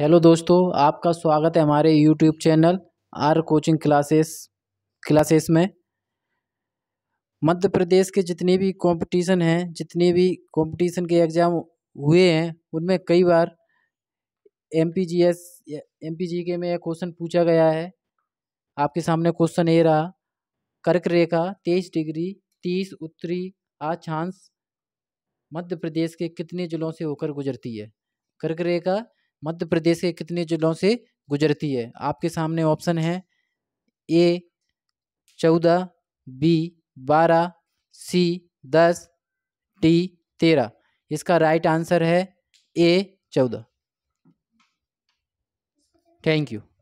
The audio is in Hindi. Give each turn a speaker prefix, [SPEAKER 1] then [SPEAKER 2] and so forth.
[SPEAKER 1] हेलो दोस्तों आपका स्वागत है हमारे YouTube channel R coaching classes classes में मध्य प्रदेश के जितने भी कंपटीशन हैं जितने भी कंपटीशन के एग्ज़ाम हुए हैं उनमें कई बार M P G S M P G के में यह क्वेश्चन पूछा गया है आपके सामने क्वेश्चन ये रहा कर्क रेखा तेईस डिग्री तीस उत्तरी अक्षांश मध्य प्रदेश के कितने जिलों से होकर गुजरती है कर्क रेखा मध्य प्रदेश के कितने जिलों से गुजरती है आपके सामने ऑप्शन है ए चौदह बी बारह सी दस डी तेरह इसका राइट आंसर है ए चौदह
[SPEAKER 2] थैंक यू